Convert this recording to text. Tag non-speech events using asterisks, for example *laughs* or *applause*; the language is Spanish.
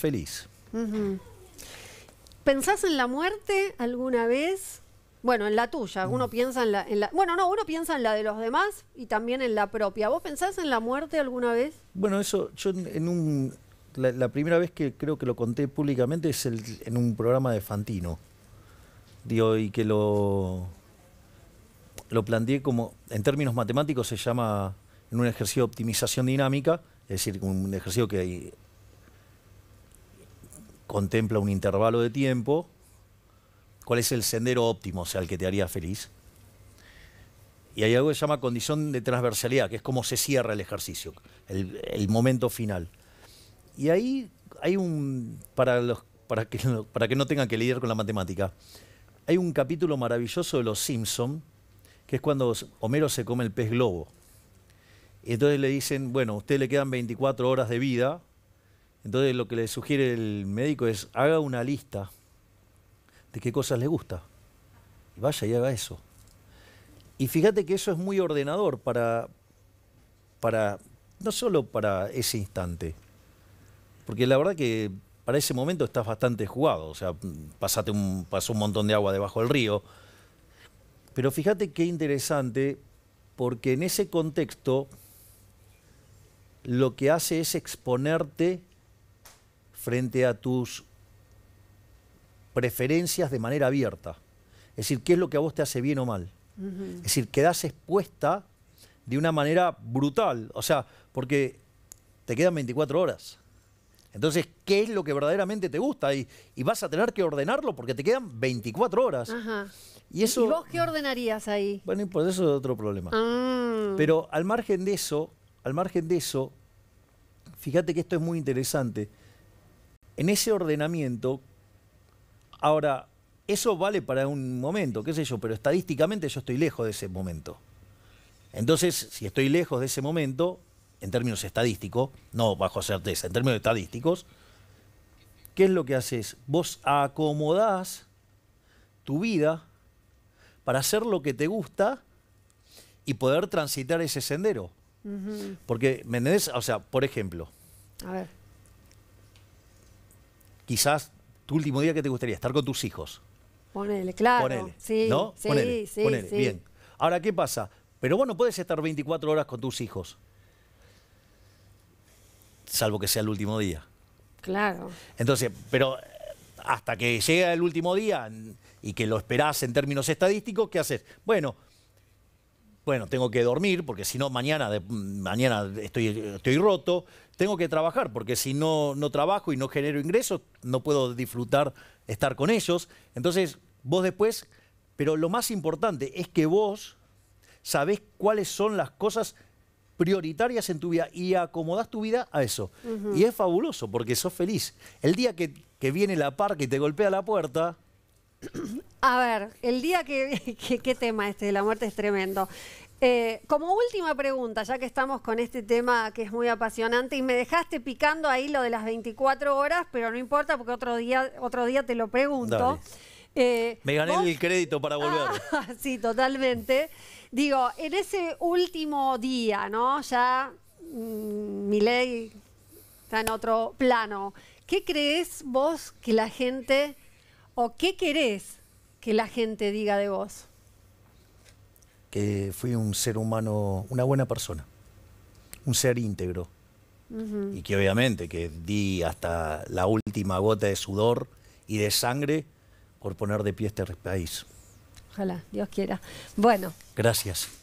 feliz. ¿Pensás en la muerte alguna vez? Bueno, en la tuya, uno mm. piensa en la, Bueno, no, uno piensa en la de los demás y también en la propia. ¿Vos pensás en la muerte alguna vez? Bueno, eso, yo en un... La, primera vez que creo que lo conté públicamente es en un programa de Fantino. Digo, y que lo... Lo planteé como, en términos matemáticos se llama, en un ejercicio de optimización dinámica, es decir, un ejercicio que contempla un intervalo de tiempo, cuál es el sendero óptimo, o sea, el que te haría feliz. Y hay algo que se llama condición de transversalidad, que es cómo se cierra el ejercicio, el, momento final. Y ahí hay un, para, los, para, que, para que no tengan que lidiar con la matemática, hay un capítulo maravilloso de Los Simpson, que es cuando Homero se come el pez globo. Y entonces le dicen, bueno, a usted le quedan 24 horas de vida, entonces lo que le sugiere el médico es haga una lista de qué cosas le gusta. Y vaya y haga eso. Y fíjate que eso es muy ordenador para, para no solo para ese instante, porque la verdad que para ese momento estás bastante jugado, o sea, pasate un, pasó un montón de agua debajo del río. Pero fíjate qué interesante, porque en ese contexto lo que hace es exponerte frente a tus preferencias de manera abierta. Es decir, qué es lo que a vos te hace bien o mal. Es decir, quedás expuesta de una manera brutal. O sea, porque te quedan 24 horas. Entonces, ¿qué es lo que verdaderamente te gusta? Y, vas a tener que ordenarlo porque te quedan 24 horas. Y, eso, ¿Y vos qué ordenarías ahí? Bueno, por eso es otro problema. Ah. Pero al margen de eso, al margen de eso, fíjate que esto es muy interesante en ese ordenamiento, ahora, eso vale para un momento, qué sé yo, pero estadísticamente yo estoy lejos de ese momento. Entonces, si estoy lejos de ese momento, en términos estadísticos, no bajo certeza, en términos estadísticos, ¿qué es lo que haces? Vos acomodás tu vida para hacer lo que te gusta y poder transitar ese sendero. Porque, ¿me O sea, por ejemplo, a ver quizás tu último día que te gustaría estar con tus hijos. Ponele, claro. Ponele. Sí, Sí, sí, ponele. Bien. Ahora, ¿qué pasa? Pero bueno, puedes estar 24 horas con tus hijos. Salvo que sea el último día. Claro. Entonces, pero eh, hasta que llega el último día y que lo esperás en términos estadísticos, ¿qué haces? Bueno, bueno, tengo que dormir porque si no mañana, mañana estoy, estoy roto, tengo que trabajar, porque si no, no trabajo y no genero ingresos, no puedo disfrutar estar con ellos. Entonces, vos después, pero lo más importante es que vos sabés cuáles son las cosas prioritarias en tu vida y acomodás tu vida a eso. Y es fabuloso porque sos feliz. El día que, viene la par y te golpea la puerta, *clears throat* A ver, el día que, *laughs* ¿Qué tema este de la muerte es tremendo. Eh, como última pregunta, ya que estamos con este tema que es muy apasionante y me dejaste picando ahí lo de las 24 horas, pero no importa porque otro día, otro día te lo pregunto. Eh, me gané el crédito para *laughs* ah, volver. sí, totalmente. Digo, en ese último día, ¿no? Ya mm, mi ley está en otro plano. ¿Qué crees vos que la gente qué querés que la gente diga de vos? Que fui un ser humano, una buena persona, un ser íntegro. Y que obviamente que di hasta la última gota de sudor y de sangre por poner de pie este país. Ojalá, Dios quiera. Bueno. Gracias.